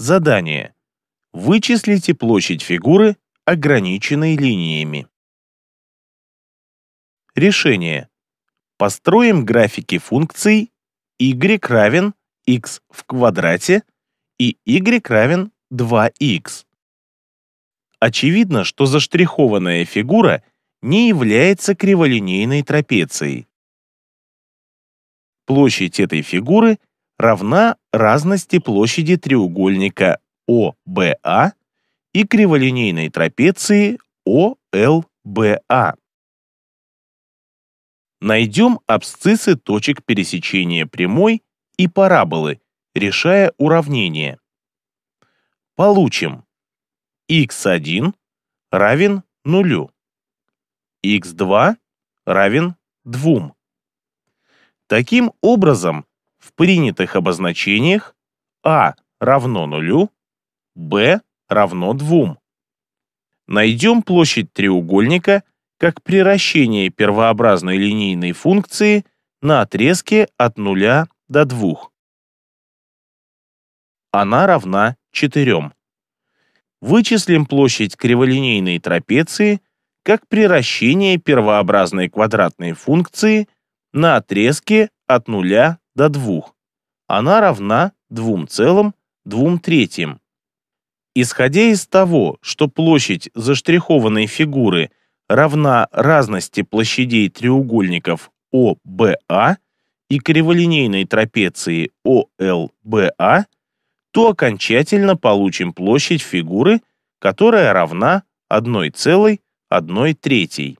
Задание. Вычислите площадь фигуры, ограниченной линиями. Решение. Построим графики функций y равен x в квадрате и y равен 2x. Очевидно, что заштрихованная фигура не является криволинейной трапецией. Площадь этой фигуры – равна разности площади треугольника ОБА и криволинейной трапеции ОЛБА. Найдем абсциссы точек пересечения прямой и параболы, решая уравнение. Получим x1 равен нулю, x2 равен 2. Таким образом, в принятых обозначениях а равно нулю, б равно двум. Найдем площадь треугольника как приращение первообразной линейной функции на отрезке от нуля до двух. Она равна 4. Вычислим площадь криволинейной трапеции как приращение первообразной квадратной функции на отрезке от нуля до 2. Она равна целым 2,2 третьим. Исходя из того, что площадь заштрихованной фигуры равна разности площадей треугольников ОБА и криволинейной трапеции ОЛБА, то окончательно получим площадь фигуры, которая равна целой 1,1 третьей.